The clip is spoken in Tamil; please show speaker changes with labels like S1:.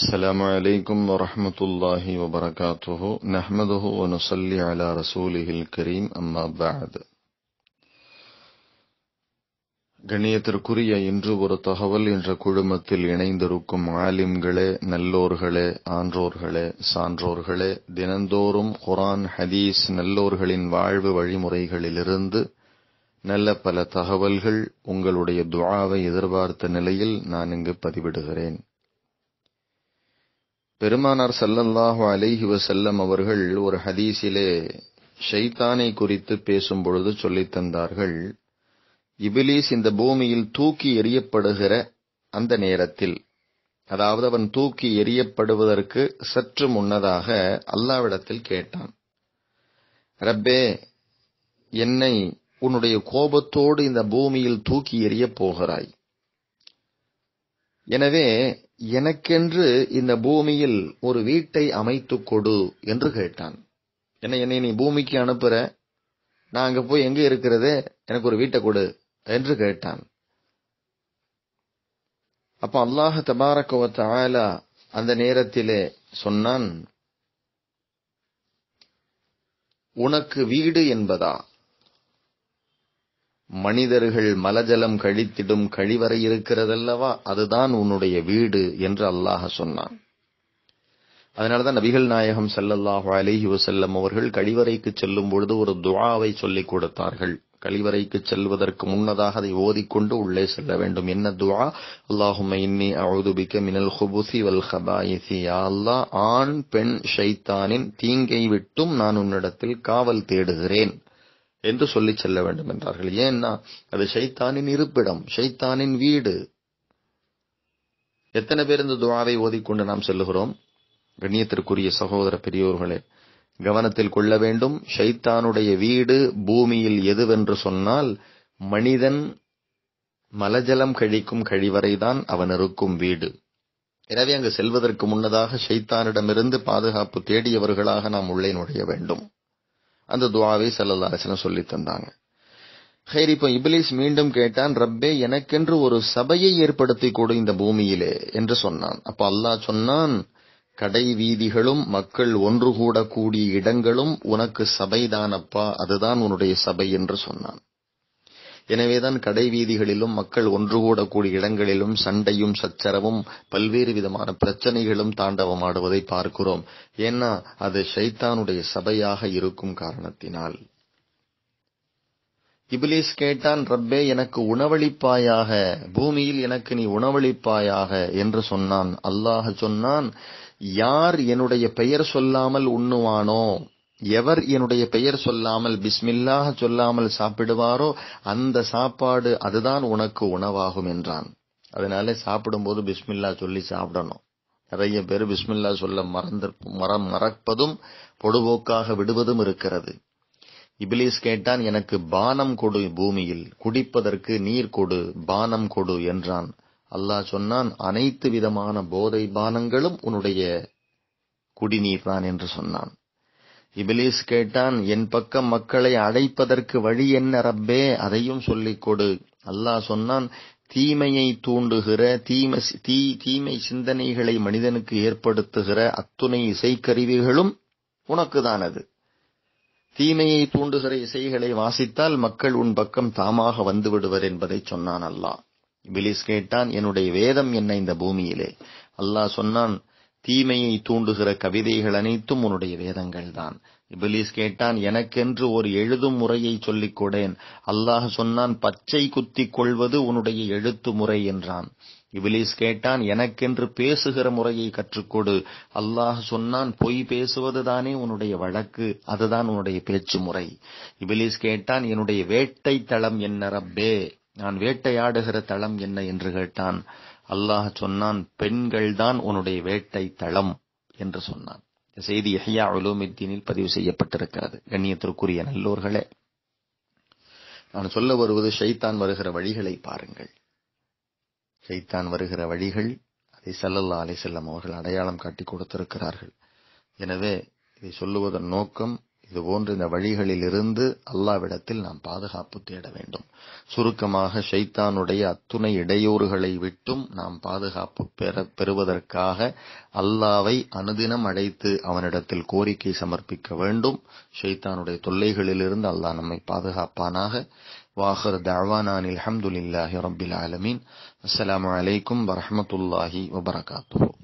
S1: السلام عليكم ورحمة الله وبركاته نحمده ونصلي على رسوله الكريم أما بعد கணியத்திற்குரிய இன்று ஒரு தகவல் என்ற குழுமத்தில் இணைந்திருக்கும் ஆலிம்களே நல்லோர்களே ஆன்றோர்களே சான்றோர்களே தினந்தோறும் குரான் ஹதீஸ் நல்லோர்களின் வாழ்வு வழிமுறைகளிலிருந்து நல்ல பல தகவல்கள் உங்களுடைய துவாவை எதிர்பார்த்த நிலையில் நான் இங்கு பதிவிடுகிறேன் பெருமானார் சல்லல்லாஹு அலைஹி வசல்லம் அவர்கள் ஒரு ஹதீஸிலே ஷைத்தானை குறித்து பேசும் பொழுது சொல்லித் தந்தார்கள் இபிலிஸ் இந்த பூமியில் தூக்கி எறியப்படுகிற அந்த நேரத்தில் அதாவது அவன் தூக்கி எறியப்படுவதற்கு சற்று முன்னதாக அல்லாவிடத்தில் கேட்டான் ரப்பே என்னை உன்னுடைய கோபத்தோடு இந்த பூமியில் தூக்கி எறியப் போகிறாய் எனவே எனக்கென்று இந்த பூமியில் ஒரு வீட்டை அமைத்துக் கொடு என்று கேட்டான் என்ன என்னை நீ பூமிக்கு அனுப்புற நான் அங்க போய் எங்க இருக்கிறது எனக்கு ஒரு வீட்டை கொடு என்று கேட்டான் அப்ப அல்லாஹ தபாரகவத்த ஆயலா அந்த நேரத்திலே சொன்னான் உனக்கு வீடு என்பதா மனிதர்கள் மலஜலம் கழித்திடும் கழிவறை இருக்கிறதல்லவா அதுதான் உன்னுடைய வீடு என்று அல்லாஹ் சொன்னான் அதனாலதான் நபிகள் நாயகம் செல்லல்லாஹு அலிஹி வசல்லம் அவர்கள் கழிவறைக்கு செல்லும் பொழுது ஒரு துவாவை சொல்லிக் கொடுத்தார்கள் கழிவறைக்கு செல்வதற்கு முன்னதாக அதை ஓதிக்கொண்டு உள்ளே செல்ல வேண்டும் என்ன துவா அல்லாஹு இன்னி மினல் ஹுபுசி வல் ஹபாயிசி அல்லாஹ் ஆண் பெண் ஷைத்தானின் தீங்கை விட்டும் நான் உன்னிடத்தில் காவல் தேடுகிறேன் என்று சொல்லி செல்ல வேண்டும் என்றார்கள் ஏன்னா அது ஷைத்தானின் இருப்பிடம் ஷைத்தானின் வீடு எத்தனை பேர் இந்த துவாவை ஓதிக்கொண்டு நாம் செல்லுகிறோம் கண்ணியத்திற்குரிய சகோதர பெரியோர்களே கவனத்தில் கொள்ள வேண்டும் ஷைத்தானுடைய வீடு பூமியில் எதுவென்று சொன்னால் மனிதன் மலஜலம் கழிக்கும் கழிவறைதான் அவன் இருக்கும் வீடு எனவே அங்கு செல்வதற்கு முன்னதாக ஷைத்தானிடமிருந்து பாதுகாப்பு தேடியவர்களாக நாம் உள்ளே நுழைய வேண்டும் அந்த துவாவை சல்லல்லா அலிஸ்லாம் சொல்லி தந்தாங்க ஹைர் இப்போ இபிலிஸ் மீண்டும் கேட்டான் ரப்பே எனக்கென்று ஒரு சபையை ஏற்படுத்தி கொடு இந்த பூமியிலே என்று சொன்னான் அப்ப அல்லாஹ் சொன்னான் கடை வீதிகளும் மக்கள் ஒன்று கூடக்கூடிய இடங்களும் உனக்கு சபைதானப்பா அதுதான் உன்னுடைய சபை என்று சொன்னான் எனவேதான் கடை வீதிகளிலும் மக்கள் ஒன்றுகூடக்கூடிய இடங்களிலும் சண்டையும் சச்சரவும் பல்வேறு விதமான பிரச்சனைகளும் ஆடுவதை பார்க்கிறோம் ஏன்னா அது ஷைத்தானுடைய சபையாக இருக்கும் காரணத்தினால் இபிலிஸ் கேட்டான் ரப்பே எனக்கு உணவளிப்பாயாக பூமியில் எனக்கு நீ உணவளிப்பாயாக என்று சொன்னான் அல்லாஹ் சொன்னான் யார் என்னுடைய பெயர் சொல்லாமல் உண்ணுவானோ எவர் என்னுடைய பெயர் சொல்லாமல் பிஸ்மில்லாக சொல்லாமல் சாப்பிடுவாரோ அந்த சாப்பாடு அதுதான் உனக்கு உணவாகும் என்றான் அதனால சாப்பிடும்போது பிஸ்மில்லா சொல்லி சாப்பிடணும் நிறைய பேர் பிஸ்மில்லா சொல்ல மறந்து மரம் மறப்பதும் பொடுபோக்காக விடுவதும் இருக்கிறது இபிலிஸ் கேட்டான் எனக்கு பானம் கொடு பூமியில் குடிப்பதற்கு நீர் கொடு பானம் கொடு என்றான் அல்லாஹ் சொன்னான் அனைத்து விதமான போதை பானங்களும் உன்னுடைய குடிநீர் தான் என்று சொன்னான் இபிலிஸ் கேட்டான் என் பக்கம் மக்களை அழைப்பதற்கு வழி என்ன ரப்பே அதையும் சொல்லிக் கொடு அல்லாஹ் சொன்னான் தீமையை தூண்டுகிற தீமை தீ தீமை சிந்தனைகளை மனிதனுக்கு ஏற்படுத்துகிற அத்துணை இசைக்கருவிகளும் உனக்குதானது தீமையை தூண்டுகிற இசைகளை வாசித்தால் மக்கள் உன் பக்கம் தாமாக வந்து விடுவர் என்பதை சொன்னான் அல்லாஹ் இபிலிஸ் கேட்டான் என்னுடைய வேதம் என்ன இந்த பூமியிலே அல்லாஹ் சொன்னான் தீமையை தூண்டுகிற கவிதைகள் அனைத்தும் உன்னுடைய வேதங்கள் தான் இபிலிஸ் கேட்டான் எனக்கென்று ஒரு எழுதும் முறையை சொல்லிக் கொடேன் அல்லாஹ் சொன்னான் பச்சை குத்திக் கொள்வது உன்னுடைய எழுத்து முறை என்றான் இபிலிஸ் கேட்டான் எனக்கென்று பேசுகிற முறையை கற்றுக்கொடு அல்லாஹ் சொன்னான் பொய் பேசுவது தானே உன்னுடைய வழக்கு அதுதான் உன்னுடைய பேச்சு முறை இபிலிஸ் கேட்டான் என்னுடைய வேட்டை தளம் என்ன ரப்பே நான் வேட்டையாடுகிற தளம் என்ன என்று கேட்டான் அல்லாஹ் சொன்னான் பெண்கள்தான் உன்னுடைய வேட்டை தளம் என்று சொன்னான் செய்தி எஹியா உலோமித்தீனில் பதிவு செய்யப்பட்டிருக்கிறது கண்ணியத்திற்குரிய நல்லோர்களே நான் சொல்ல வருவது ஷைத்தான் வருகிற வழிகளை பாருங்கள் ஷைத்தான் வருகிற வழிகள் அதை சல்லல்லா அலை செல்லம் அவர்கள் அடையாளம் காட்டி கொடுத்திருக்கிறார்கள் எனவே இதை சொல்லுவதன் நோக்கம் இது போன்ற இந்த வழிகளிலிருந்து அல்லாவிடத்தில் நாம் பாதுகாப்பு தேட வேண்டும் சுருக்கமாக ஷைத்தானுடைய அத்துணை இடையூறுகளை விட்டும் நாம் பாதுகாப்பு பெற பெறுவதற்காக அல்லாவை அனுதினம் அழைத்து அவனிடத்தில் கோரிக்கை சமர்ப்பிக்க வேண்டும் ஷைத்தானுடைய தொல்லைகளிலிருந்து அல்லாஹ் நம்மை பாதுகாப்பானாக வாஹர் தாவானான் அலமதுல்லாஹி ரபில் ஆலமீன் அஸ்லாம் வலைக்கம் வரமத்துல்லாஹி வபரகாத்து